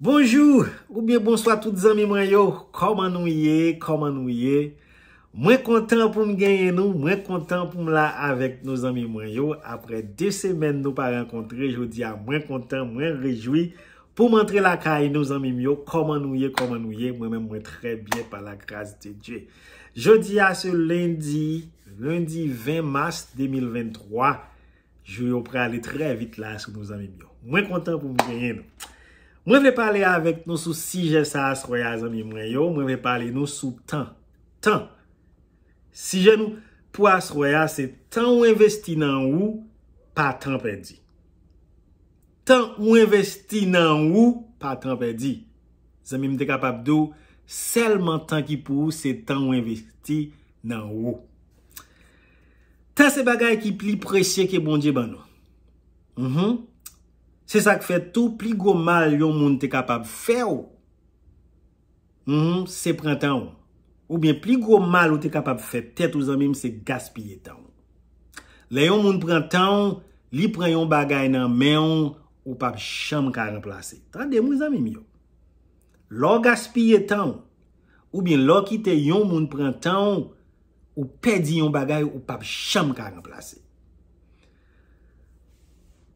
Bonjou, ou bien bonsoit tout zanmi mwen yo, koman nou ye, koman nou ye Mwen kontan pou m genyen nou, mwen kontan pou m la avèk nou zanmi mwen yo Apre de semen nou pa renkontre, jodi a mwen kontan, mwen rejoui Pou m antre la ka e nou zanmi mwen yo, koman nou ye, koman nou ye Mwen mwen mwen tre bie pa la graz de Dje Jodi a se lendi, lendi 20 mars 2023 Jou yo pre alè tre vit la sou nou zanmi mwen yo Mwen kontan pou m genyen nou Mwen ve pale avèk nou sou si jè sa asroya zami mwen yo. Mwen ve pale nou sou tan. Tan. Si jè nou pou asroya se tan ou investi nan ou, pa tan pe di. Tan ou investi nan ou, pa tan pe di. Zami mwen de kapap do, selman tan ki pou ou se tan ou investi nan ou. Tan se bagay ki pli presye ki bon diye ban nou. Mwen mhm. mwen. Se sa k fè tou, pli gwo mal yon moun te kapab fè ou, mhm, se pran tan ou. Ou bin pli gwo mal ou te kapab fè, tèt ou zanmim, se gaspye tan ou. Le yon moun pran tan ou, li pran yon bagay nan men ou, ou pap chanm ka remplase. Tra de moun zanmim yo. Lo gaspye tan ou, ou bin lo ki te yon moun pran tan ou, ou pedi yon bagay ou, ou pap chanm ka remplase.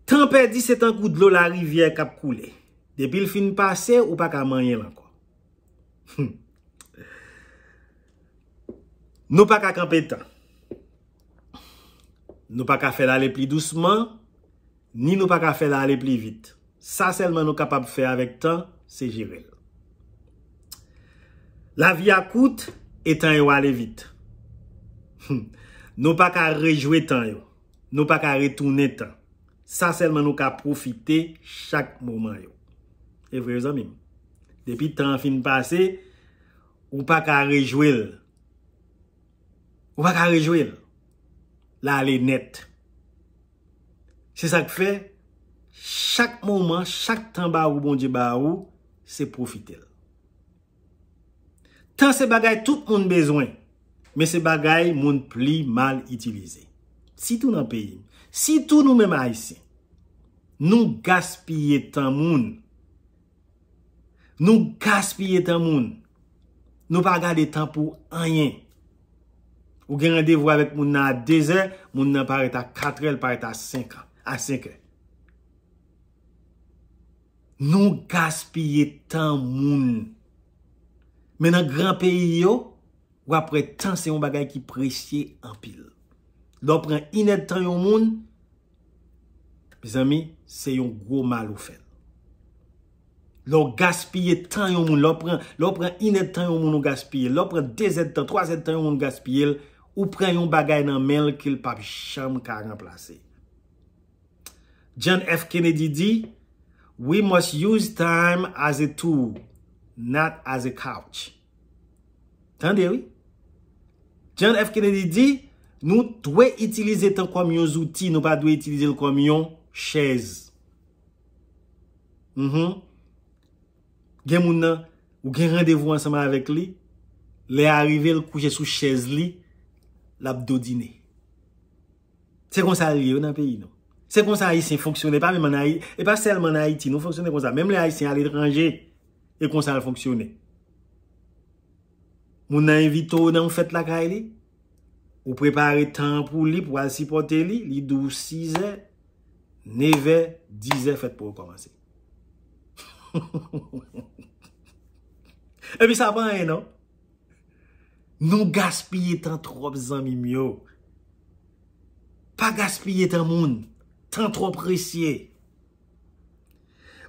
Tampè di setan kout lò la rivyè kap koulè. Depil fin pasè ou pa ka manyè lan kwa. Nou pa ka kampe tan. Nou pa ka fè la lè pli dousman. Ni nou pa ka fè la lè pli vit. Sa selman nou kapap fè avèk tan, se jire lò. La vi akout, etan yo alè vit. Nou pa ka rejouè tan yo. Nou pa ka retounè tan. Sa selman nou ka profite chak mouman yo. Evre yo zanmim. Depi tan fin pase, ou pa ka rejouel. Ou pa ka rejouel. La ale net. Se sak fe, chak mouman, chak tan ba ou bon di ba ou, se profite. Tan se bagay tout moun bezwen, me se bagay moun pli mal itilize. Si tou nan peyi, si tou nou mèm a yisi, nou gaspye tan moun. Nou gaspye tan moun. Nou pa gade tan pou anyen. Ou gen randevou avèk moun nan a dezen, moun nan pa reta katrel, pa reta a senkren. E. Nou gaspye tan moun. Men nan gran peyi yo, wapre tan se yon bagay ki presye an pil. Lopren inet tan yon moun, bizami, se yon gro mal ou fen. Lopren gaspye tan yon moun, lopren inet tan yon moun ou gaspye, lopren dezet tan, troaset tan yon moun gaspye, ou pren yon bagay nan men ki l pap chanm ka remplase. John F. Kennedy di, we must use time as a tool, not as a couch. Tande wè? John F. Kennedy di, Nou dwe itilize tan kwa myon zouti, nou pa dwe itilize l kwa myon chèze. Mm-hmm. Gen moun nan, ou gen randevou ansama avèk li, le arive l kouje sou chèze li, l ap do dine. Se kon sa li yo nan peyi nou. Se kon sa a yi sen foksyone, pa mi man a yi, e pa sel man a yi ti nou foksyone kon sa. Mem li a yi sen al etranje, e kon sa foksyone. Moun nan evito nan fèt la kwa yi li, Ou prepare tan pou li pou al sipote li. Li dou 6 e, 9 e, 10 e fet pou ou komanse. E mi sa pan e no. Nou gaspye tan trop zanmi myo. Pa gaspye tan moun. Tan trop resye.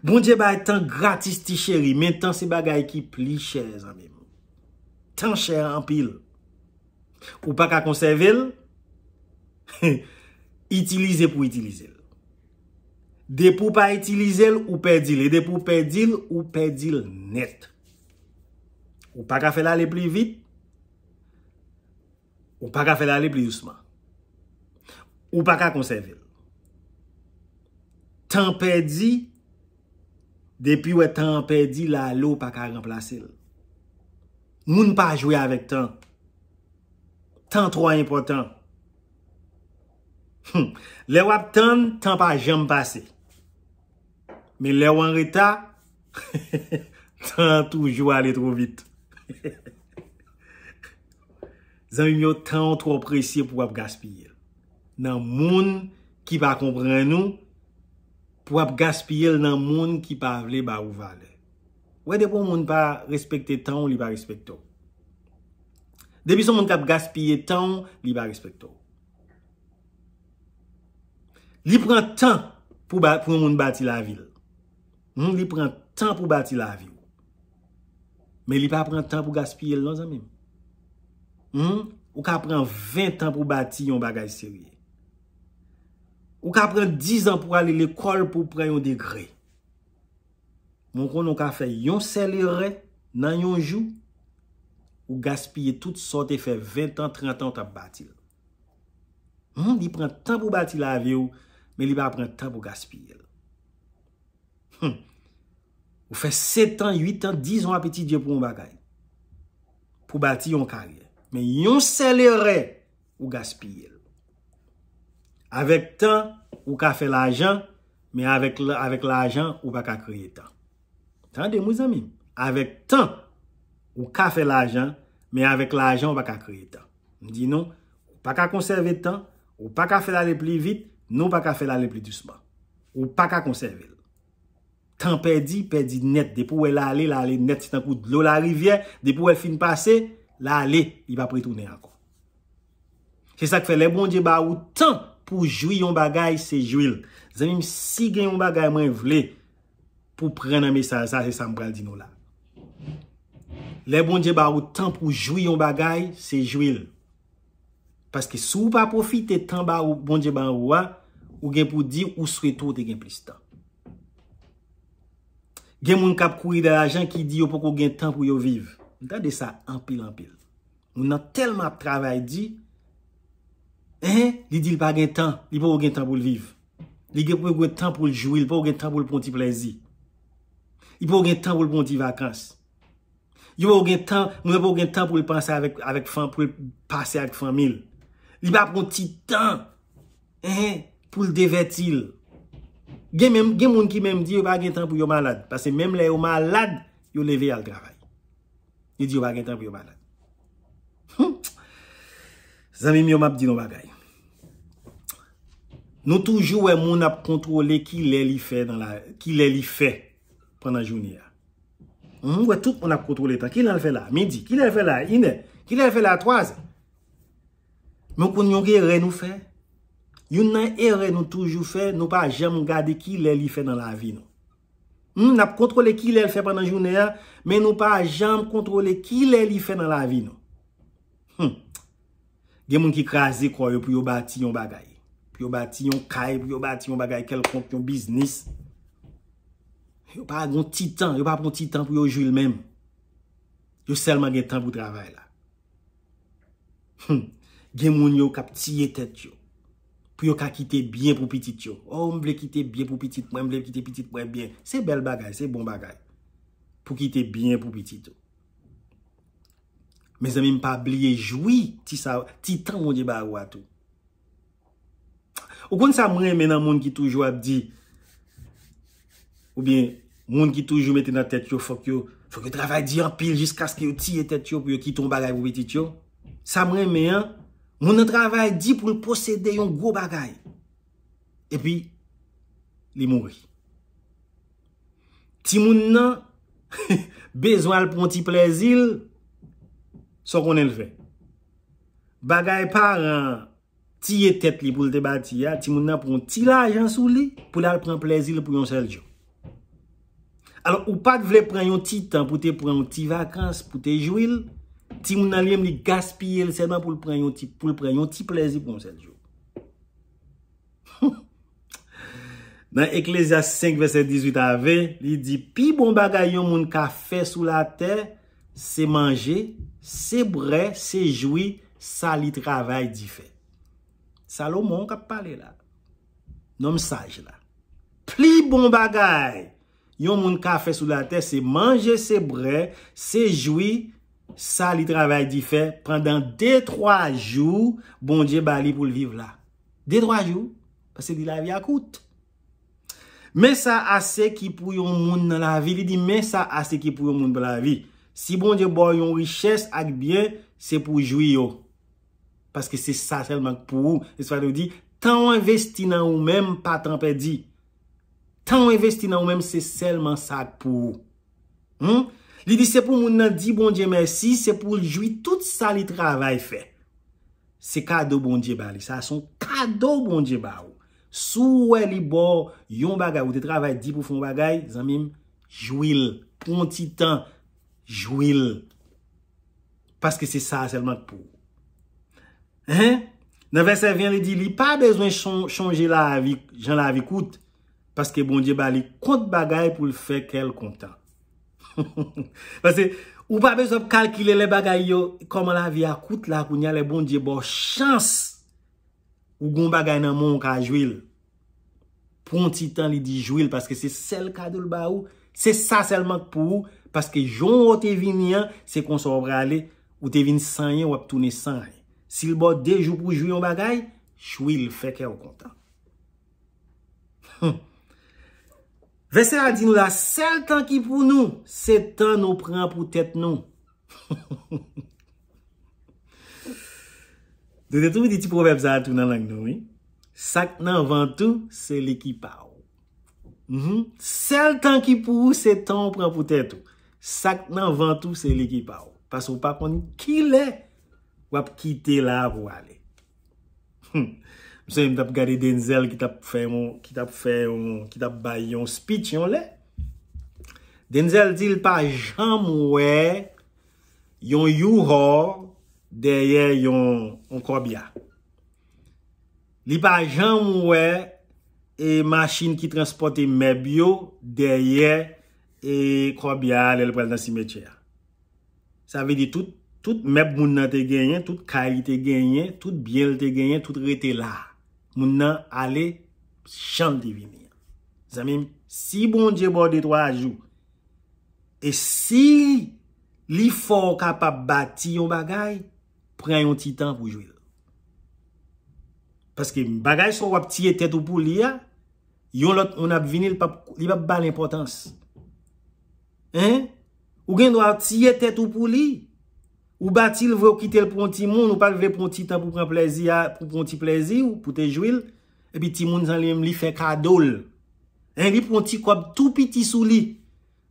Bon dje bay tan gratis ti cheri. Men tan se bagay ki pli chere zanmi moun. Tan chere an pil. Ou pa ka konservil, itilize pou itilizil. De pou pa itilizil, ou pedil. E de pou pedil, ou pedil net. Ou pa ka fel ale pli vit, ou pa ka fel ale pli yusman. Ou pa ka konservil. Tan pedi, de pi we tan pedi la lo pa ka remplasil. Moun pa jwe avek tan, Tan tro a impotant. Le wap tan, tan pa jem pase. Me le wan reta, tan toujou ale tro vit. Zan yon tan tro presye pou wap gaspil. Nan moun ki pa kompran nou, pou wap gaspil nan moun ki pa avle ba ou vale. Ou e depo moun pa respekte tan ou li pa respekte ou. Depi son moun kap gaspye tan, li ba respekto. Li pren tan pou moun bati la vil. Moun hmm, li pren tan pou bati la vil. Men li pa pren tan pou gaspye lan zanmim. Hmm, ou ka pren 20 tan pou bati yon bagaj seri. Ou ka pren 10 an pou ale l'ekol pou pre yon degre. Moun konon ka fe yon selere nan yon jou. Ou gaspillé tout saote fè 20 an, 30 an ou tap batil. Moun di pren tan pou batil la vè ou, mè li pa pren tan pou gaspillè. Ou fè 7 an, 8 an, 10 an apetit diè pou mou bagay. Pou batil yon karyè. Mè yon selerè ou gaspillè. Avèk tan, ou ka fè la jan, mè avèk la jan, ou pa ka kriye tan. Tande mou zami, avèk tan, Ou ka fe la jan, me avek la jan, ou baka kreye tan. M di nou, ou baka konserve tan, ou baka fe lale pli vit, nou baka fe lale pli dusman. Ou baka konserve. Tan pe di, pe di net, depo we lale, lale net, sitan kou dlo la rivye, depo we fin pase, lale, i ba pre toune anko. Se sak fe, le bon dje ba ou tan, pou jouy yon bagay, se jouy l. Zanim, si gen yon bagay mwen vle, pou pren a me sa, sa se sam bral di nou la. Le bonje ba ou tan pou jouy yon bagay, se jouy l. Paske sou pa profite tan ba ou bonje ba ou a, ou gen pou di ou sou eto te gen plis tan. Gen moun kap kouye de la jan ki di yo pou kon gen tan pou yo viv. Nda de sa, anpil anpil. Moun nan telman travay di, e, li di l pa gen tan, li pou kon gen tan pou l viv. Li gen pou kon gen tan pou l jouy, li pou kon gen tan pou l pon ti plezi. Li pou kon gen tan pou l pon ti vakansi. Yo ou gen tan, nou ap ou gen tan pou li panse avèk fan, pou li pase avèk fan mil. Li pa pou ti tan, pou li devètil. Gen moun ki mèm di, yo pa gen tan pou yo malad. Pase mèm le yo malad, yo leve al gravay. Yo di yo pa gen tan pou yo malad. Hm? Zanim yo map di nou bagay. Nou toujou wè moun ap kontrole ki lè li fè, ki lè li fè pwèndan jouni ya. Mwen wè tout mwen ap kontrole ta. Ki lè lè fè la? Mè di. Ki lè lè fè la? Inè. Ki lè lè fè la? Troazan. Mwen kon yon gen re nou fè. Yon nan e re nou toujou fè. Nou pa jèm gade ki lè li fè nan la vi nou. Mwen ap kontrole ki lè lè fè pandan jounè ya. Mè nou pa jèm kontrole ki lè li fè nan la vi nou. Hm. Gen mwen ki krasi kwa yo pou yo bati yon bagay. Pou yo bati yon kay. Pou yo bati yon bagay. Pou yo bati yon business. Yo pa gon titan, yo pa pon titan pou yo jwi l'mem. Yo selman gen tan pou travay la. Gen moun yo kap tiye tet yo. Pou yo ka kite bien pou pitit yo. Oh, mwen vle kite bien pou pitit, mwen vle kite pitit, mwen vle kite bien. Se bel bagay, se bon bagay. Pou kite bien pou pitit yo. Me zami mpa bliye jwi ti sa, titan mwen di ba wato. Ou kon sa mwen menan moun ki toujwa di, Moun ki toujou mette nan tet yo fok yo, fok yo travay di an pil jiska skye yo tiye tet yo pou yo kiton bagay pou bitit yo. Sa mwen men, moun nan travay di pou l'posede yon gwo bagay. E pi, li moun ri. Ti moun nan, bezwa l'ponti plezil, so konen fe. Bagay par an, tiye tet li pou l'te bati ya, ti moun nan pronti la jansou li pou la l'ponti plezil pou yon sel jo. Ou pa te vle preyon ti tan pou te preyon ti vakans pou te jouil. Ti moun aliyem li gaspye lise dman pou le preyon ti plezi pou mwen sel jou. Nan Eklezia 5, verset 18 avè, li di, Pi bon bagay yon moun ka fe sou la te, se manje, se bre, se joui, sa li travay di fe. Salomon ka pale la. Nom saj la. Pi bon bagay. Yon moun kafe sou la tè, se manje se bre, se joui, sa li travè di fè. Prandan de troa jou, bon dje bali pou l'viv la. De troa jou, pasè di la vi akout. Mè sa asè ki pou yon moun nan la vi, li di mè sa asè ki pou yon moun nan la vi. Si bon dje bo yon wichès ak bien, se pou joui yo. Paske se sa selman pou ou, se fwa de ou di, tan ou investi nan ou mèm, pa tan pe di. tan ou investi nan ou menm se selman sa kpou. Hmm? Li di se pou moun nan di bon diye mersi, se pou joui tout sa li travay fe. Se kado bon diye ba li, sa son kado bon diye ba ou. Sou we li bo yon bagay, ou de travay di pou fon bagay, zanmim, jouil, pon titan, jouil. Paske se sa selman kpou. Nan versè vyen li di, li pa bezwen chanje la avi kout, Paske bon diye ba li kont bagay pou l fèkèl kontan. Paske ou pa bezop kalkile le bagay yo, koman la vi akout la, kou nye le bon diye bo chans ou goun bagay nan moun ka jwil. Pon titan li di jwil, paske se sel kadoul ba ou, se sa sel mank pou ou, paske joun ou te vin yan, se konsorbre ale, ou te vin sanyen ou ap tounen sanyen. Si l bo dejou pou jwil yon bagay, jwil fèkèl kontan. Hmm. Vese a di nou la, sel tan ki pou nou, se tan nou pran pou tet nou. Do de tou mi di ti proverb za atou nan lang nou, e? Sak nan vantou, se li ki pa ou. Mhm. Sel tan ki pou ou, se tan nou pran pou tet ou. Sak nan vantou, se li ki pa ou. Pasou pa koni, ki le wap ki te la wale. Hmm. Mse yon tap gade Denzel ki tap fè yon, ki tap fè yon, ki tap bè yon spitch yon lè. Denzel di l pa jan mwè yon yuho dèye yon kòbya. Li pa jan mwè e machin ki transporte mèb yo dèye e kòbya lè lè prèl nan simètè ya. Sa vè di tout mèb moun nan te genyen, tout kalite genyen, tout biel te genyen, tout rete la. moun nan ale chan de vini. Zan mèm, si bon dje bo de twa a jou, e si li fò ka pa bati yon bagay, pren yon ti tan pou jwil. Paske bagay sou wap tiye tet ou pou li ya, yon lot on ap vini li pa ba l'importans. Hein? Ou gen do a tiye tet ou pou li? Ou bati lvo kite lpon ti moun, ou pa lve pon ti tan pou pran plezi ya, pou pran ti plezi, ou pou te jwil, epi ti moun san li yem li fe kadole. En li pon ti kob tou piti sou li,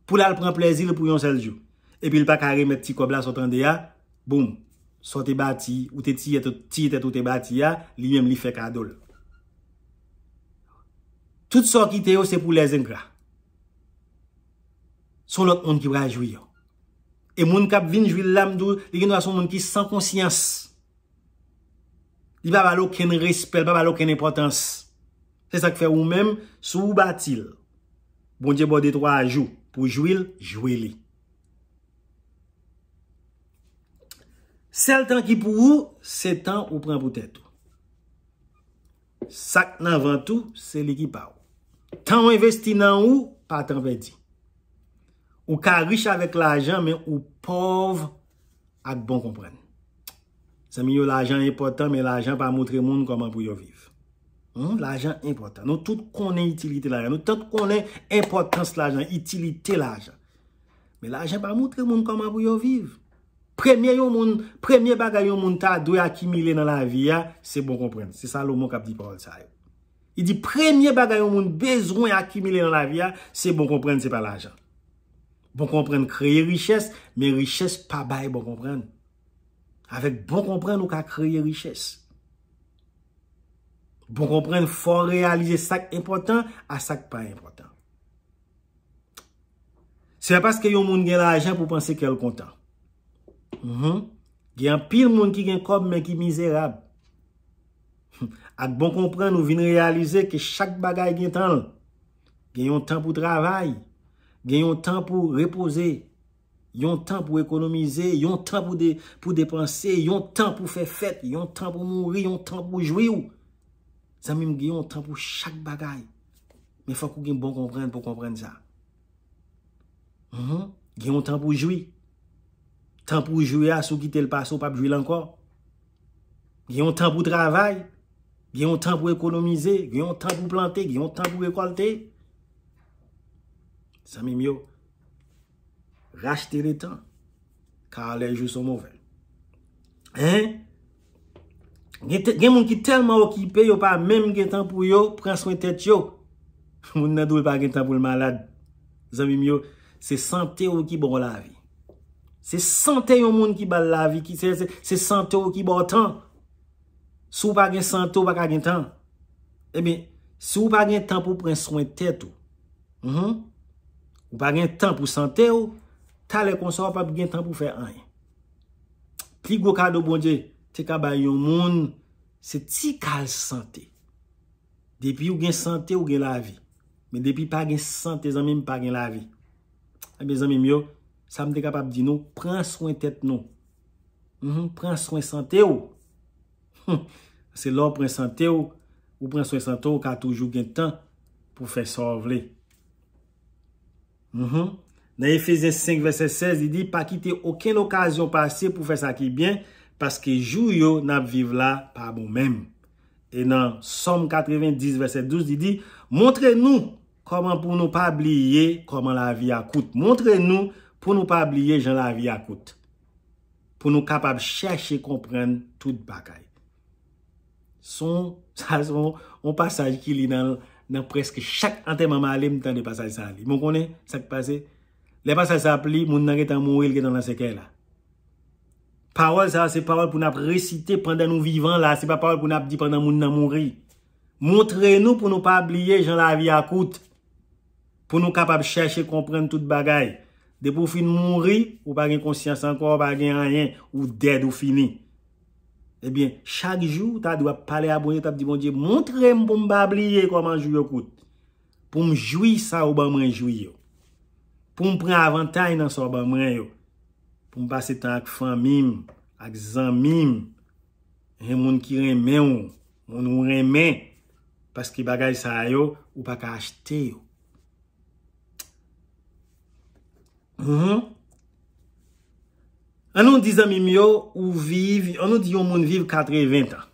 pou la lpran plezi le pou yon sel jwil. Epi lpa kare met ti kob la sotande ya, bon, sote bati, ou te ti eto ti eto te bati ya, li yem li fe kadole. Tout sa ki te yo se pou lezen gra. Son lot moun ki bra jwil yo. E moun kap vin jwil lamdou, li gen wason moun ki san konsyans. Li ba balo ken rispel, ba balo ken impotans. Se sak fe ou menm, sou ou batil. Bon diye bo de tro a jou, pou jwil, jwili. Sel tan ki pou ou, se tan ou pren pou tetou. Sak nan vantou, se li ki pa ou. Tan ou investi nan ou, pa tan ve di. Ou ka riche avèk l'ajan, men ou pov ak bon kompren. Sè mi yo l'ajan important, men l'ajan pa moutre moun koman pou yo viv. Hmm? L'ajan important. Nou tout konen itilite l'ajan. Nou tout konen importance l'ajan. Itilite l'ajan. Men l'ajan pa moutre moun koman pou yo viv. Premye bagayon moun ta, dwe akimile nan la viya, se bon kompren. Se salo moun kap di pa ol sa yo. I di premye bagayon moun bezwen akimile nan la viya, se bon kompren se pa l'ajan. Bon kompren kreye riches, men riches pa baye bon kompren. Avèk bon kompren nou ka kreye riches. Bon kompren fon realize sak impotant a sak pa impotant. Se pa skè yon moun gen la ajan pou panse ke l kontan. Gen pil moun ki gen kob men ki mizerab. Ak bon kompren nou vin realize ke chak bagay gen tan. Gen yon tan pou travayi. Gè yon tan pou repose, yon tan pou ekonomize, yon tan pou depanse, yon tan pou fè fèt, yon tan pou mouri, yon tan pou jwi ou. Zanmim gè yon tan pou chak bagay. Mè fwa kou gen bon komprende pou komprende zan. Gè yon tan pou jwi. Tan pou jwi asou gite l pa asou pa pou jwi lankan. Gè yon tan pou travay. Gè yon tan pou ekonomize. Gè yon tan pou plante. Gè yon tan pou ekolte. Zamim yo, rachete le tan. Kar le jou sou mouvel. Hein? Gen moun ki telman okipe, yo pa menm gen tan pou yo, pren souen tet yo. Moun nadoul pa gen tan pou l malad. Zamim yo, se sante ou ki bon la vi. Se sante yon moun ki ban la vi, se sante ou ki bon tan. Sou pa gen sante ou pa ka gen tan. Ebe, sou pa gen tan pou pren souen tet yo. Hmm? Hmm? Ou pa gen tan pou sante ou, ta le konsor pa gen tan pou fe anye. Plik wakal do bondye, te ka bayon moun, se ti kal sante. Depi ou gen sante ou gen lavi. Men depi pa gen sante zanmim, pa gen lavi. A be zanmim yo, sa m de kapap di nou, pran swen tet nou. Mm-hmm, pran swen sante ou. Se lor pran sante ou, ou pran swen sante ou, ka toujou gen tan pou fe sor vleye. Na Efesien 5, verset 16, di di, pa kite oken okasyon pase pou fe sa ki byen, paske jou yo nap vive la pa moun men. E nan Somme 90, verset 12, di di, montre nou koman pou nou pa abliye koman la vi akoute. Montre nou pou nou pa abliye jan la vi akoute. Pou nou kapab cheshe kompren tout bakay. Son, sa son, on pasaj ki li nan... nan preske chak antèman malèm tan de pasal sa li. Moun konè, sak pase? Le pasal sa pli, moun nan getan moun il getan lan seke la. Parol sa, se parol pou nan ap recite pandan nou vivan la, se pa parol pou nan ap di pandan moun nan moun ri. Montre nou pou nou pa abliye jan la vi akout. Pou nou kapab chèche komprenn tout bagay. De pou fin moun ri, ou pa gen konsyans ankor, pa gen anyen, ou ded ou fini. Ebyen, eh chak jou ta dwa pale aboye tap di bon diye moun tre m pou m babliye koman jou yo koute. Pou m jouy sa ou ba mwen jouy yo. Pou m pre avantay nan sa ou ba mwen yo. Pou m pase tan ak famim, ak zanmim. Yen moun ki remen yo. Moun moun remen. Paske bagay sa yo, ou pa ka achte yo. Hmm? An nou di zanmim yo, ou viv, an nou di yon moun viv 80 an.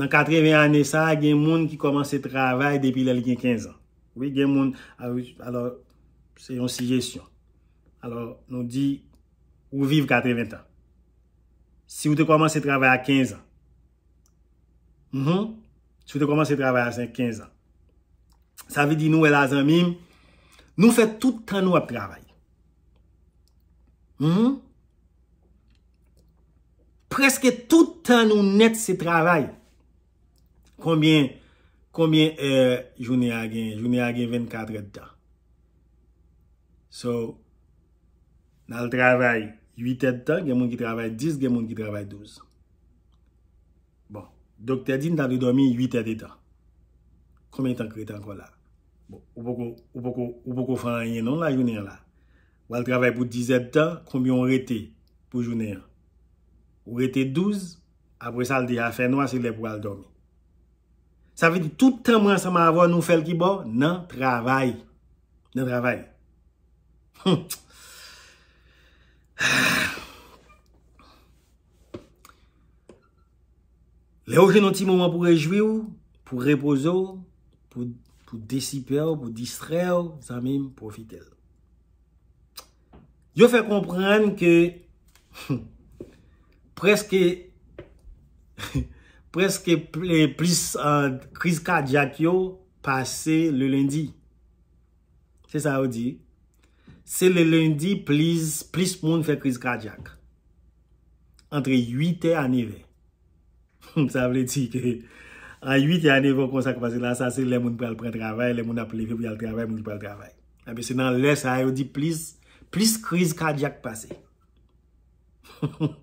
Nan 80 an e sa, gen moun ki komanse travay depi lal gen 15 an. Oui, gen moun, ah alor, se yon sijesyon. Alor, nou di, ou viv 80 an. Si ou de komanse travay a 15 an. Mh mh, si ou de komanse travay a 5-15 an. Sa vi di nou el azanmim, nou fet tout tan nou ap travay. Mh mm-hmm. mh. Preske tout an nou net se travay. Konbyen, konbyen jouni agen, jouni agen 24 etta. So, nan l travay 8 etta, gen moun ki travay 10, gen moun ki travay 12. Bon, dokte adin nan l domi 8 etta. Konbyen tan kre tan kon la? Bon, ou pokou, ou pokou, ou pokou fanyen non la jouni an la. Wal travay pou 17 etta, konbyen rete pou jouni an. Ou ete douz, apre sa l di a fe noua si le pou al don. Sa ve di toutan mwen sa mwen avon nou fel ki bon, nan travay. Nan travay. Le ou geno ti mou an pou rejoui ou, pou repouzo, pou desipe ou, pou distre ou, sa mim pou fitel. Yo fe kompran ke... Preske preske euh, kriz kardyak yo pase le lundi. Se sa ou di, se le lundi, plis moun fe kriz kardyak. Entre 8 e anive. Sa vle di ke an 8 e anive, kon sa kwa pase la, sa se le moun prel prel travay, le moun ap le vye prel travay, moun prel travay. Se nan le, sa yo di, plis kriz kardyak pase. Ha ha ha.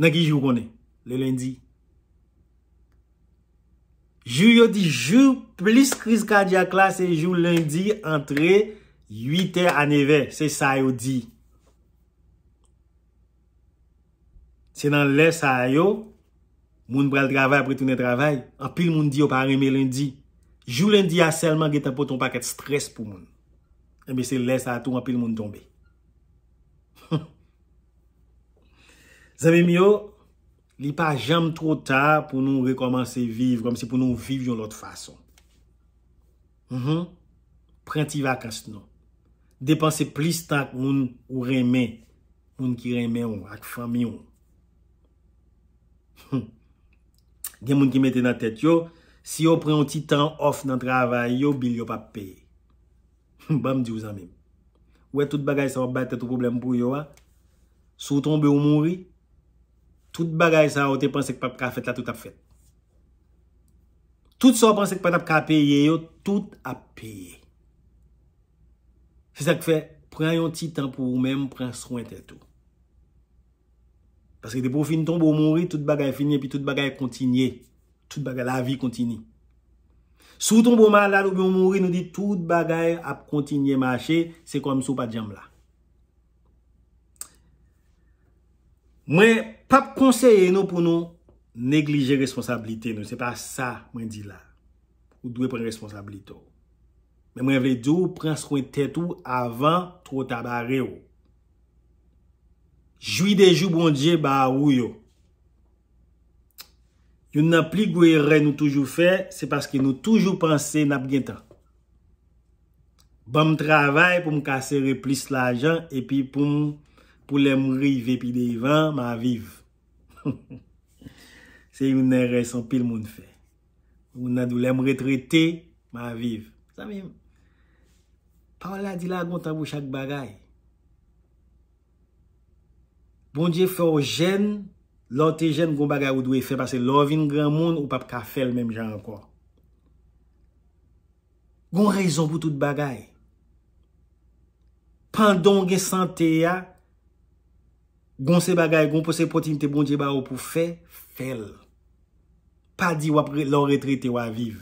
Nan ki jwou konen? Le lendi. Jwou yodi jwou, plis kriz kadyak la, se jwou lendi entre 8 e aneve. Se sayo di. Se nan le sayo, moun pral travay apre toune travay, apil moun di yo par reme lendi. Jwou lendi a selman ge tapo ton paket stres pou moun. Ebe se le sayo tou apil moun tombe. Ha! Zamim yo, li pa jam tro ta pou nou rekomansi viv, komse pou nou viv yon lot fason. Mhm. Prenti vakas nou. Depansi plis tak moun ou reme, moun ki reme ou ak fami ou. Hmm. Gen moun ki mette nan tet yo, si yo pre yon ti tan off nan travay, yo bil yo pa pe. Hmm, bam diyo zamim. Ou e tout bagay sa wap batet ou problem pou yo a. Sou tombe ou moun ri, tout bagay sa ou te pensek pa pa ka fet la, tout ap fet. Tout sa ou pensek pa pa ka peye yo, tout ap peye. Se sa k fe, preyon ti tan pou ou menm, preyon sou ente tou. Pasek de pou finiton bo mounri, tout bagay finye, pi tout bagay kontinye. Tout bagay la vi kontinye. Sou ton bo man la, lou bi mounri nou di, tout bagay ap kontinye mache, se kon sou pa diyam la. Mwen, Pap konseye nou pou nou neglije responsabilite nou. Se pa sa mwen di la. Ou dwe pre responsabilite ou. Men mwen ve di ou prins kwen tet ou avan trotabare ou. Joui de jou bon diye ba ou yo. Yon nap li gwe re nou toujou fe se paske nou toujou pense nap genta. Bam travay pou m kase re plis la jan epi pou m pou lem rive epi de yvan ma vive. Se yon nan reysan pil moun fe Yon nan doulèm retrete Ma vive Sa mè Pa wala di la gontan pou chak bagay Bon diye fè ou jen Lante jen gont bagay ou dwe fè Pase lovin gran moun ou pap kafel Mèm jan anko Gont reysan pou tout bagay Pan don gen sante ya Gon se bagay, gon po se potin te bondye ba ou pou fe, fe l. Pa di wap lor retrete wap vive.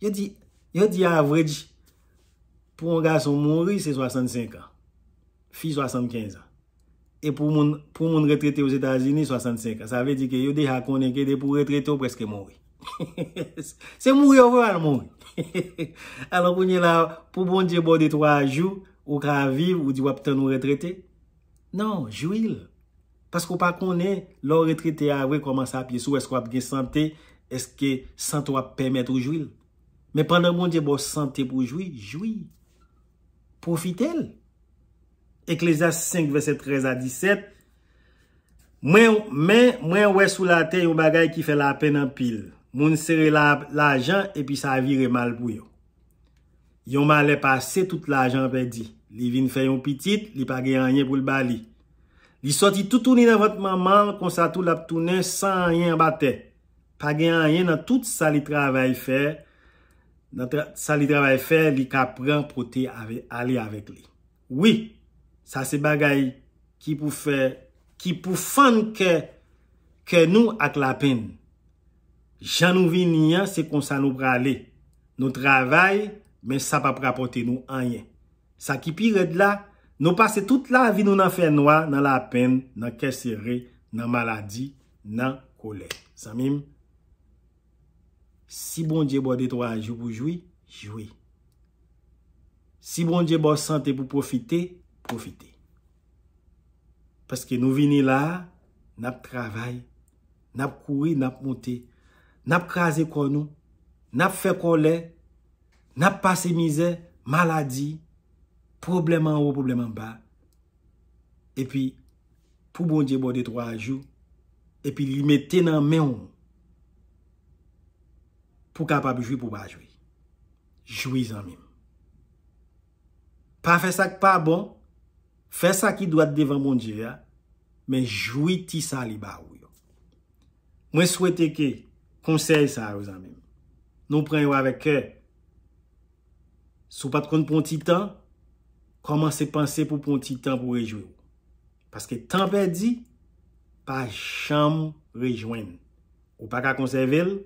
Yo di, yo di a vredi. Po moun gaso moun ri, se 65 an. Fi 75 an. E pou moun retrete wos Etasini, 65 an. Sa ve di ke yo di ha konen ke de pou retrete wap preske moun ri. Se moun ri wavar moun ri. Alon pou nye la, pou bondye bo de 3 jou, ou ka vive, ou di wap ten ou retrete, Nan, jouil. Paske ou pa konen, lor etre te avwe koman sa apye sou, eske wap gen sante, eske sante wap pemet ou jouil. Men pandan moun di bo sante pou jouil, jouil. Profite el. Ek lesa 5, verset 13 a 17. Men wè sou la te yon bagay ki fe la pen an pil. Moun sere la jan epi sa vire mal pou yon. Yon male pase tout la jan pe di. Li vin fè yon pitit, li pa gen anjen pou l'bali. Li soti toutouni nan vat mamman, konsa tout la ptounen, san anjen batè. Pa gen anjen nan tout sa li travay fè, sa li travay fè, li ka pran pou te ale avèk li. Oui, sa se bagay ki pou fè, ki pou fèn ke nou ak la pen. Jan nou vin nyan, se konsa nou pralè. Nou travay, men sa pa prapote nou anjen. Sa ki pi red la, nou pase tout la vi nou nan fey noua, nan la pen, nan kesere, nan maladi, nan kolè. Samim, si bon dje bo detwa, jou pou joui, joui. Si bon dje bo sante pou profite, profite. Paske nou vini la, nap travay, nap koui, nap monte, nap kaze konou, nap fe kolè, nap pase mize, maladi, probleman ou, probleman ba, epi, pou bon dje bo de tro a jou, epi li mette nan men ou, pou kapab jou, pou ba jou. Joui zanmim. Pa fe sak pa bon, fe sak ki do at devan bon dje ya, men joui ti sa li ba ou yo. Mwen souwete ke, konsey sa a rou zanmim. Nou preyo avek ke, sou pat kon pon titan, Koman se panse pou pon ti tan pou rejou. Paske tan pe di, pa cham rejouen. Ou pa ka konsevel,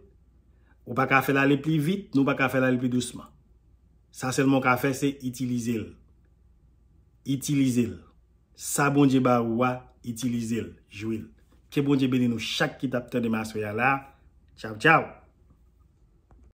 ou pa ka fel ale pli vit, nou pa ka fel ale pli dousman. Sa selman ka fe se itilize l. Itilize l. Sa bonje ba wwa, itilize l, jouil. Ke bonje be di nou chak ki tapte de maswe ya la. Tchap tchap.